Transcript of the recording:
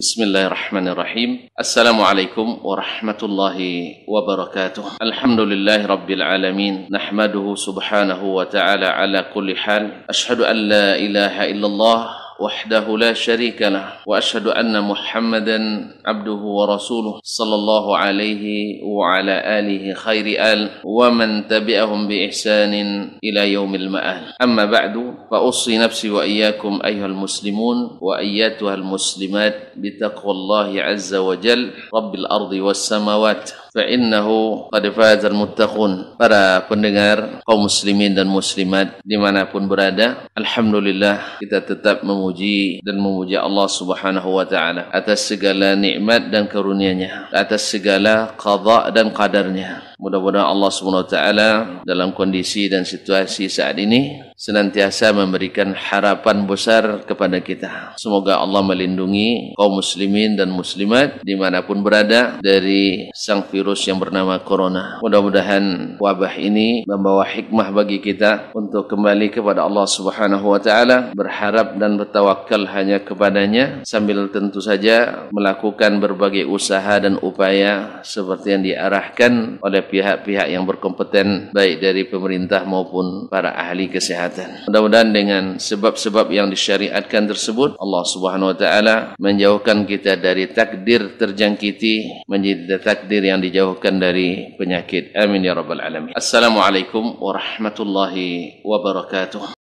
بسم الله الرحمن الرحيم السلام عليكم ورحمة الله وبركاته الحمد لله رب العالمين نحمده سبحانه وتعالى على كل حال أشهد أن لا إله إلا الله وحده لا شريك له واشهد ان محمدا عبده ورسوله صلى الله عليه وعلى اله خير ال ومن تبعهم باحسان الى يوم المآل اما بعد فاوصي نفسي واياكم ايها المسلمون واياتها المسلمات بتقوى الله عز وجل رب الارض والسماوات fa'innahu qad fazal muttaqun para pendengar kaum muslimin dan muslimat dimanapun berada alhamdulillah kita tetap memuji dan memuja Allah Subhanahu wa taala atas segala nikmat dan karunia-Nya atas segala qada dan qadarnya nya Mudah-mudahan Allah SWT dalam kondisi dan situasi saat ini senantiasa memberikan harapan besar kepada kita. Semoga Allah melindungi kaum muslimin dan muslimat dimanapun berada dari sang virus yang bernama corona. Mudah-mudahan wabah ini membawa hikmah bagi kita untuk kembali kepada Allah Subhanahu wa taala, berharap dan bertawakal hanya kepadanya sambil tentu saja melakukan berbagai usaha dan upaya seperti yang diarahkan oleh pihak-pihak yang berkompeten baik dari pemerintah maupun para ahli kesehatan. Mudah-mudahan dengan sebab-sebab yang disyariatkan tersebut Allah Subhanahu wa taala menjauhkan kita dari takdir terjangkiti menjadi takdir yang dijauhkan dari penyakit. Amin ya rabbal alamin. Assalamualaikum warahmatullahi wabarakatuh.